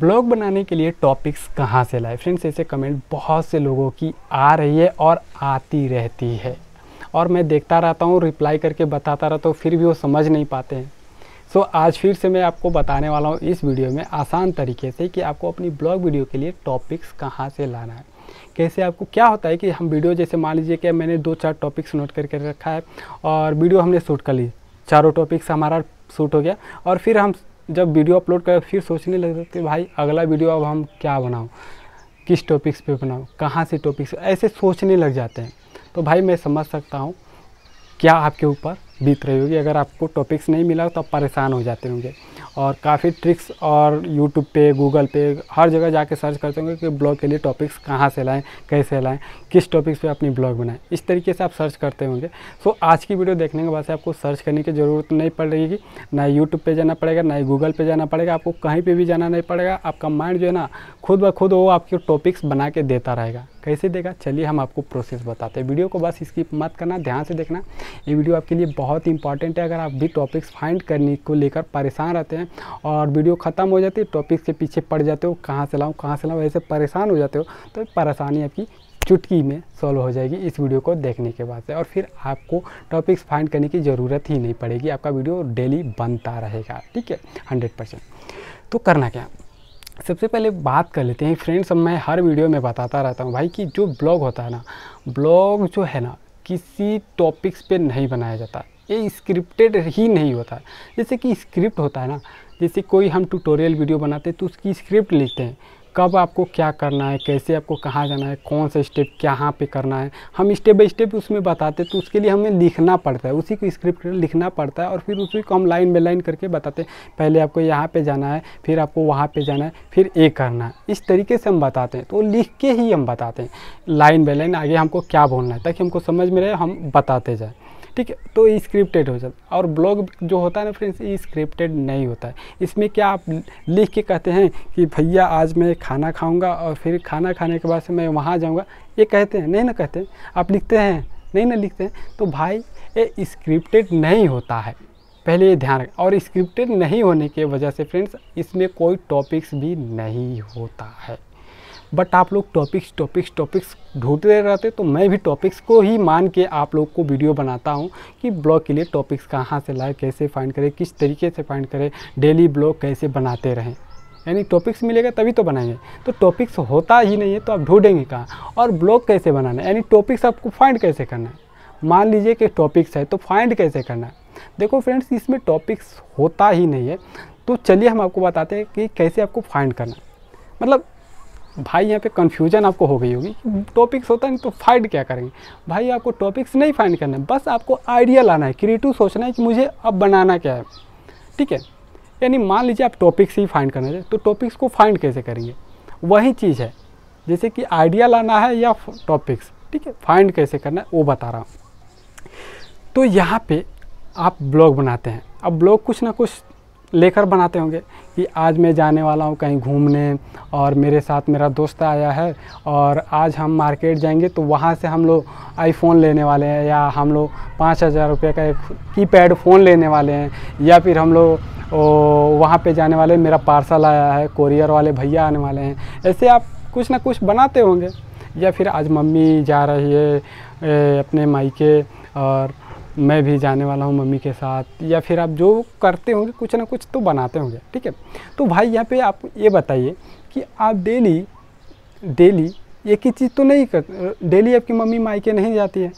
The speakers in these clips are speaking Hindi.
ब्लॉग बनाने के लिए टॉपिक्स कहाँ से लाए फ्रेंड्स ऐसे कमेंट बहुत से लोगों की आ रही है और आती रहती है और मैं देखता रहता हूँ रिप्लाई करके बताता रहता हूँ फिर भी वो समझ नहीं पाते हैं सो so, आज फिर से मैं आपको बताने वाला हूँ इस वीडियो में आसान तरीके से कि आपको अपनी ब्लॉग वीडियो के लिए टॉपिक्स कहाँ से लाना है कैसे आपको क्या होता है कि हम वीडियो जैसे मान लीजिए कि मैंने दो चार टॉपिक्स नोट करके रखा है और वीडियो हमने शूट कर ली चारों टॉपिक्स हमारा शूट हो गया और फिर हम जब वीडियो अपलोड करें फिर सोचने लगते कि भाई अगला वीडियो अब हम क्या बनाऊँ किस टॉपिक्स पे बनाऊँ कहाँ से टॉपिक्स ऐसे सोचने लग जाते हैं तो भाई मैं समझ सकता हूँ क्या आपके ऊपर बीत रही होगी अगर आपको टॉपिक्स नहीं मिला तो आप परेशान हो जाते होंगे और काफ़ी ट्रिक्स और यूट्यूब पे गूगल पे हर जगह जाके सर्च करते होंगे कि ब्लॉग के लिए टॉपिक्स कहाँ से लाएँ कैसे लाएँ किस टॉपिक्स पे अपनी ब्लॉग बनाएं इस तरीके से आप सर्च करते होंगे सो आज की वीडियो देखने के बाद से आपको सर्च करने की ज़रूरत नहीं पड़ेगी ना यूट्यूब पर जाना पड़ेगा ना ही गूगल पर जाना पड़ेगा आपको कहीं पर भी जाना नहीं पड़ेगा आपका माइंड जो है ना खुद ब खुद वो आपके टॉपिक्स बना के देता रहेगा कैसे देगा चलिए हम आपको प्रोसेस बताते हैं वीडियो को बस स्किप मत करना ध्यान से देखना ये वीडियो आपके लिए बहुत इंपॉर्टेंट है अगर आप भी टॉपिक्स फाइंड करने को लेकर परेशान रहते हैं और वीडियो ख़त्म हो जाती है टॉपिक्स के पीछे पड़ जाते हो कहाँ से लाऊँ कहाँ से लाऊँ ऐसे परेशान हो जाते हो तो परेशानी आपकी चुटकी में सॉल्व हो जाएगी इस वीडियो को देखने के बाद से और फिर आपको टॉपिक्स फाइंड करने की ज़रूरत ही नहीं पड़ेगी आपका वीडियो डेली बनता रहेगा ठीक है हंड्रेड परसेंट तो करना क्या सबसे पहले बात कर लेते हैं फ्रेंड्स मैं हर वीडियो में बताता रहता हूँ भाई कि जो ब्लॉग होता है ना ब्लॉग जो है ना किसी टॉपिक्स पे नहीं बनाया जाता ये स्क्रिप्टेड ही नहीं होता जैसे कि स्क्रिप्ट होता है ना जैसे कोई हम ट्यूटोरियल वीडियो बनाते हैं तो उसकी स्क्रिप्ट लिखते हैं कब आपको क्या करना है कैसे आपको कहाँ जाना है कौन सा स्टेप कहाँ पे करना है हम स्टेप बाई स्टेप उसमें बताते हैं तो उसके लिए हमें लिखना पड़ता है उसी को स्क्रिप्ट लिखना पड़ता है और फिर उसी को हम लाइन बाई लाइन करके बताते हैं पहले आपको यहाँ पर जाना है फिर आपको वहाँ पर जाना है फिर ये करना है इस तरीके से हम बताते हैं तो लिख के ही हम बताते हैं लाइन बाई लाइन आगे हमको क्या बोलना है ताकि हमको समझ में रहे हम बताते जाएँ ठीक है तो स्क्रिप्टेड हो जाता और ब्लॉग जो होता है ना फ्रेंड्स ये स्क्रिप्टेड नहीं होता है इसमें क्या आप लिख के कहते हैं कि भैया आज मैं खाना खाऊंगा और फिर खाना खाने के बाद से मैं वहाँ जाऊँगा ये कहते हैं नहीं ना कहते हैं आप लिखते हैं नहीं ना लिखते हैं तो भाई ये स्क्रिप्टेड नहीं होता है पहले ये ध्यान रखें और स्क्रिप्टेड नहीं होने की वजह से फ्रेंड्स इसमें कोई टॉपिक्स भी नहीं होता है बट आप लोग टॉपिक्स टॉपिक्स टॉपिक्स ढूंढते रहते तो मैं भी टॉपिक्स को ही मान के आप लोग को वीडियो बनाता हूँ कि ब्लॉग के लिए टॉपिक्स कहाँ से लाए कैसे फाइंड करें किस तरीके से फाइंड करें डेली ब्लॉग कैसे बनाते रहें यानी टॉपिक्स मिलेगा तभी तो बनाएंगे तो टॉपिक्स होता ही नहीं है तो आप ढूंढेंगे कहाँ और ब्लॉग कैसे बनाना है यानी टॉपिक्स आपको फाइंड कैसे करना है मान लीजिए कि टॉपिक्स है तो फाइंड कैसे करना है देखो फ्रेंड्स इसमें टॉपिक्स होता ही नहीं है तो चलिए हम आपको बताते हैं कि कैसे आपको फाइंड करना मतलब भाई यहाँ पे कन्फ्यूजन आपको हो गई होगी टॉपिक्स होता है तो फाइंड क्या करेंगे भाई आपको टॉपिक्स नहीं फाइंड करना है बस आपको आइडिया लाना है क्रिएटिव सोचना है कि मुझे अब बनाना क्या है ठीक है यानी मान लीजिए आप टॉपिक्स ही फाइंड करना चाहिए तो टॉपिक्स को फाइंड कैसे करेंगे वही चीज़ है जैसे कि आइडिया लाना है या टॉपिक्स ठीक है फाइंड कैसे करना है वो बता रहा हूँ तो यहाँ पे आप ब्लॉग बनाते हैं अब ब्लॉग कुछ ना कुछ लेकर बनाते होंगे कि आज मैं जाने वाला हूँ कहीं घूमने और मेरे साथ मेरा दोस्त आया है और आज हम मार्केट जाएंगे तो वहाँ से हम लोग आईफोन लेने वाले हैं या हम लोग पाँच हज़ार रुपये का एक की पैड फ़ोन लेने वाले हैं या फिर हम लोग वहाँ पे जाने वाले मेरा पार्सल आया है कोरियर वाले भैया आने वाले हैं ऐसे आप कुछ ना कुछ बनाते होंगे या फिर आज मम्मी जा रही है ए, अपने माई के और मैं भी जाने वाला हूँ मम्मी के साथ या फिर आप जो करते होंगे कुछ ना कुछ तो बनाते होंगे ठीक है तो भाई यहाँ पे आप ये बताइए कि आप डेली डेली एक ही चीज़ तो नहीं कर डेली आपकी मम्मी मायके नहीं जाती है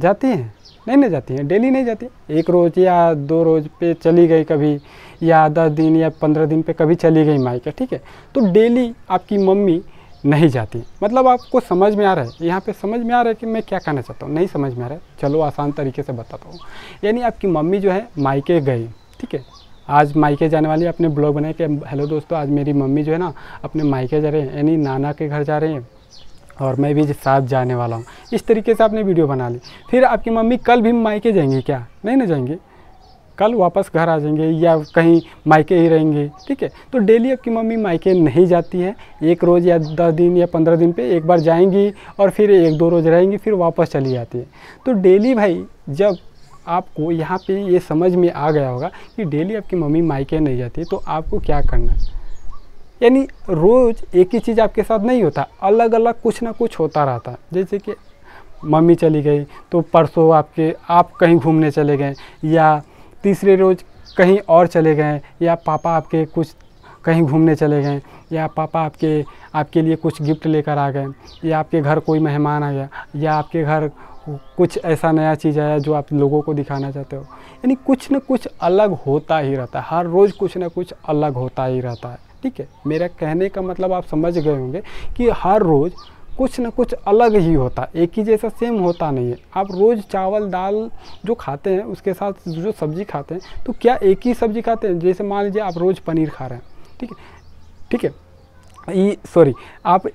जाती हैं नहीं नहीं जाती हैं डेली नहीं जाती एक रोज़ या दो रोज़ पे चली गई कभी या दस दिन या पंद्रह दिन पे कभी चली गई मायके ठीक है तो डेली आपकी मम्मी नहीं जाती मतलब आपको समझ में आ रहा है यहाँ पे समझ में आ रहा है कि मैं क्या कहना चाहता हूँ नहीं समझ में आ रहा है चलो आसान तरीके से बताता हूँ यानी आपकी मम्मी जो है मायके गई ठीक है आज मायके जाने वाली अपने ब्लॉग बनाए कि हेलो दोस्तों आज मेरी मम्मी जो है ना अपने मायके जा रहे हैं यानी नाना के घर जा रहे हैं और मैं भी साथ जाने वाला हूँ इस तरीके से आपने वीडियो बना ली फिर आपकी मम्मी कल भी मायके जाएंगी क्या नहीं ना जाएंगी कल वापस घर आ जाएंगे या कहीं मायके ही रहेंगे ठीक है तो डेली आपकी मम्मी मायके नहीं जाती है एक रोज़ या दस दिन या पंद्रह दिन पे एक बार जाएंगी और फिर एक दो रोज़ रहेंगी फिर वापस चली जाती है तो डेली भाई जब आपको यहाँ पे ये समझ में आ गया होगा कि डेली आपकी मम्मी मायके नहीं जाती तो आपको क्या करना यानी रोज़ एक ही चीज़ आपके साथ नहीं होता अलग अलग कुछ ना कुछ होता रहता जैसे कि मम्मी चली गई तो परसों आपके आप कहीं घूमने चले गए या तीसरे रोज़ कहीं और चले गए या पापा आपके कुछ कहीं घूमने चले गए या पापा आपके आपके लिए कुछ गिफ्ट लेकर आ गए या आपके घर कोई मेहमान आ गया या आपके घर कुछ ऐसा नया चीज़ आया जो आप लोगों को दिखाना चाहते हो यानी कुछ ना कुछ अलग होता ही रहता है हर रोज़ कुछ ना कुछ अलग होता ही रहता है ठीक है मेरा कहने का मतलब आप समझ गए होंगे कि हर रोज़ कुछ ना कुछ अलग ही होता एक ही जैसा सेम होता नहीं है आप रोज़ चावल दाल जो खाते हैं उसके साथ जो सब्ज़ी खाते हैं तो क्या एक ही सब्ज़ी खाते हैं जैसे मान लीजिए आप रोज़ पनीर खा रहे हैं ठीक है ठीक है ये सॉरी आप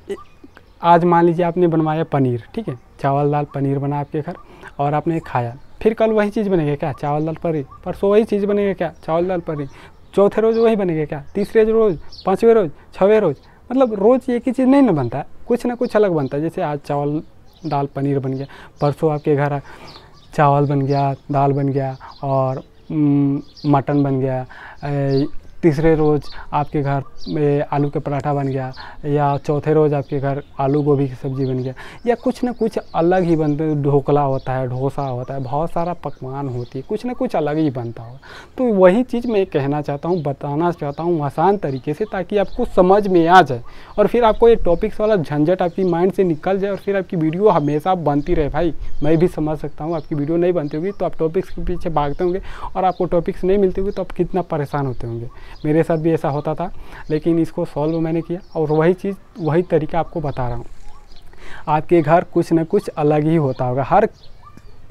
आज मान लीजिए आपने बनवाया पनीर ठीक है चावल दाल पनीर बना आपके घर और आपने खाया फिर कल वही चीज़ बनेगा क्या चावल दाल पनीर परसों वही चीज़ बनेगा क्या चावल दाल पनीर चौथे रोज़ वही बनेगा क्या तीसरे रोज़ पाँचवें रोज़ छवें रोज़ मतलब रोज़ एक ही चीज़ नहीं ना बनता है कुछ ना कुछ अलग बनता है जैसे आज चावल दाल पनीर बन गया परसों आपके घर चावल बन गया दाल बन गया और मटन बन गया तीसरे रोज़ आपके घर में आलू का पराठा बन गया या चौथे रोज़ आपके घर आलू गोभी की सब्ज़ी बन गया या कुछ ना कुछ अलग ही बनते ढोकला होता है ढोसा होता है बहुत सारा पकवान होती है कुछ ना कुछ अलग ही बनता हो तो वही चीज़ मैं कहना चाहता हूँ बताना चाहता हूँ आसान तरीके से ताकि आपको समझ में आ जाए और फिर आपको ये टॉपिक्स वाला झंझट आपकी माइंड से निकल जाए और फिर आपकी वीडियो हमेशा बनती रहे भाई मैं भी समझ सकता हूँ आपकी वीडियो नहीं बनती होगी तो आप टॉपिक्स के पीछे भागते होंगे और आपको टॉपिक्स नहीं मिलते होंगे तो आप कितना परेशान होते होंगे मेरे साथ भी ऐसा होता था लेकिन इसको सॉल्व मैंने किया और वही चीज़ वही तरीका आपको बता रहा हूँ आपके घर कुछ ना कुछ अलग ही होता होगा हर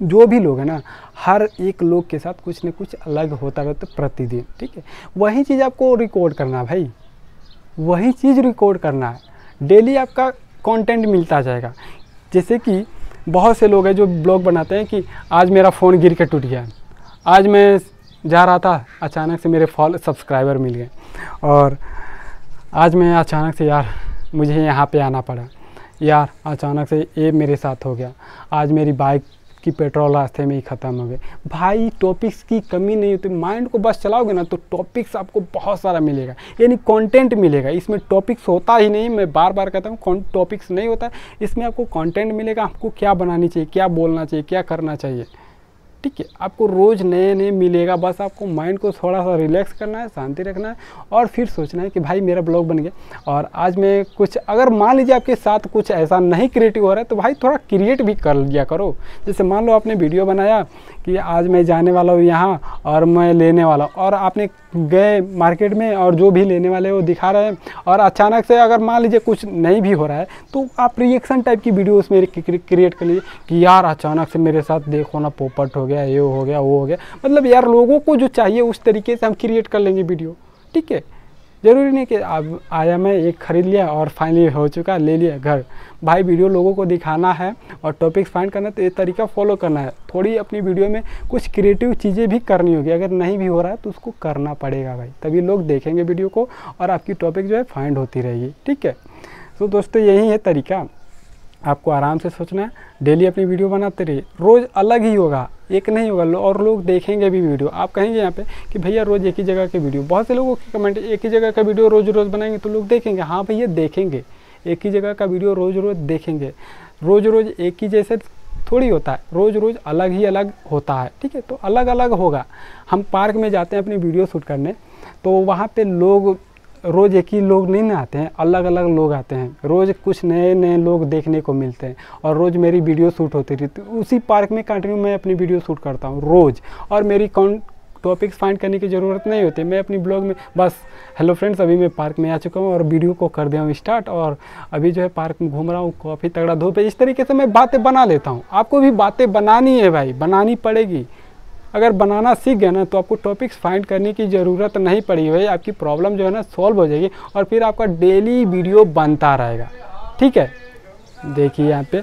जो भी लोग हैं ना हर एक लोग के साथ कुछ ना कुछ अलग होता रहता है प्रतिदिन ठीक है वही चीज़ आपको रिकॉर्ड करना है भाई वही चीज़ रिकॉर्ड करना है डेली आपका कंटेंट मिलता जाएगा जैसे कि बहुत से लोग हैं जो ब्लॉग बनाते हैं कि आज मेरा फ़ोन गिर के टूट गया आज मैं जा रहा था अचानक से मेरे फॉल सब्सक्राइबर मिल गए और आज मैं अचानक से यार मुझे यहाँ पे आना पड़ा यार अचानक से ये मेरे साथ हो गया आज मेरी बाइक की पेट्रोल रास्ते में ही ख़त्म हो गए भाई टॉपिक्स की कमी नहीं होती माइंड को बस चलाओगे ना तो टॉपिक्स आपको बहुत सारा मिलेगा यानी कंटेंट मिलेगा इसमें टॉपिक्स होता ही नहीं मैं बार बार कहता हूँ टॉपिक्स नहीं होता इसमें आपको कंटेंट मिलेगा आपको क्या बनानी चाहिए क्या बोलना चाहिए क्या करना चाहिए ठीक है आपको रोज़ नए नए मिलेगा बस आपको माइंड को थोड़ा सा रिलैक्स करना है शांति रखना है और फिर सोचना है कि भाई मेरा ब्लॉग बन गया और आज मैं कुछ अगर मान लीजिए आपके साथ कुछ ऐसा नहीं क्रिएटिव हो रहा है तो भाई थोड़ा क्रिएट भी कर लिया करो जैसे मान लो आपने वीडियो बनाया कि आज मैं जाने वाला हूँ यहाँ और मैं लेने वाला और आपने गए मार्केट में और जो भी लेने वाले वो दिखा रहे हैं और अचानक से अगर मान लीजिए कुछ नहीं भी हो रहा है तो आप रिएक्शन टाइप की वीडियो उसमें क्रिएट कर लीजिए कि यार अचानक से मेरे साथ देखो ना पोपट हो गया ये हो गया वो हो गया मतलब यार लोगों को जो चाहिए उस तरीके से हम क्रिएट कर लेंगे वीडियो ठीक है ज़रूरी नहीं कि अब आया मैं एक ख़रीद लिया और फाइनली हो चुका ले लिया घर भाई वीडियो लोगों को दिखाना है और टॉपिक्स फाइंड करना है तो ये तरीका फॉलो करना है थोड़ी अपनी वीडियो में कुछ क्रिएटिव चीज़ें भी करनी होगी अगर नहीं भी हो रहा है तो उसको करना पड़ेगा भाई तभी लोग देखेंगे वीडियो को और आपकी टॉपिक जो है फाइंड होती रहेगी ठीक है तो दोस्तों यही है तरीका आपको आराम से सोचना है डेली अपनी वीडियो बनाते रहिए रोज़ अलग ही होगा एक नहीं होगा और लोग देखेंगे भी वीडियो आप कहेंगे यहाँ पे कि भैया रोज़ एक ही जगह के वीडियो बहुत से लोगों के कमेंट एक ही जगह का वीडियो रोज़ रोज़ बनाएंगे तो लोग देखेंगे हाँ भैया देखेंगे एक ही जगह का वीडियो रोज़ रोज़ देखेंगे रोज़ रोज़ एक ही जैसे थोड़ी होता है रोज़ रोज़ अलग ही अलग होता है ठीक है तो अलग अलग होगा हम पार्क में जाते हैं अपनी वीडियो शूट करने तो वहाँ पे लोग रोज़ एक ही लोग नहीं ना आते हैं अलग अलग लोग आते हैं रोज़ कुछ नए नए लोग देखने को मिलते हैं और रोज़ मेरी वीडियो शूट होती रहती उसी पार्क में कंटिन्यू मैं अपनी वीडियो शूट करता हूँ रोज़ और मेरी कौन टॉपिक्स फाइंड करने की ज़रूरत नहीं होती मैं अपनी ब्लॉग में बस हेलो फ्रेंड्स अभी मैं पार्क में आ चुका हूँ और वीडियो को कर दिया हूँ स्टार्ट और अभी जो है पार्क में घूम रहा हूँ काफ़ी तगड़ा धूप है इस तरीके से मैं बातें बना लेता हूँ आपको भी बातें बनानी है भाई बनानी पड़ेगी अगर बनाना सीख गए ना तो आपको टॉपिक्स फाइंड करने की ज़रूरत नहीं पड़ी हुई आपकी प्रॉब्लम जो है ना सॉल्व हो जाएगी और फिर आपका डेली वीडियो बनता रहेगा ठीक है देखिए यहाँ पे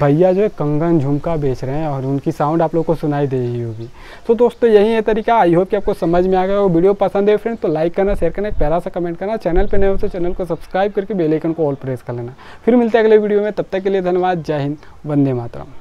भैया जो है कंगन झुमका बेच रहे हैं और उनकी साउंड आप लोग को सुनाई दे रही होगी तो दोस्तों यही है तरीका आई होप कि आपको समझ में आ गया वो वीडियो पसंद है फ्रेंड तो लाइक करना शेयर करना पहला प्यारा सा कमेंट करना चैनल पर नए हो तो चैनल को सब्सक्राइब करके बेलाइकन को ऑल प्रेस कर लेना फिर मिलते हैं अगले वीडियो में तब तक के लिए धन्यवाद जय हिंद वंदे मातरम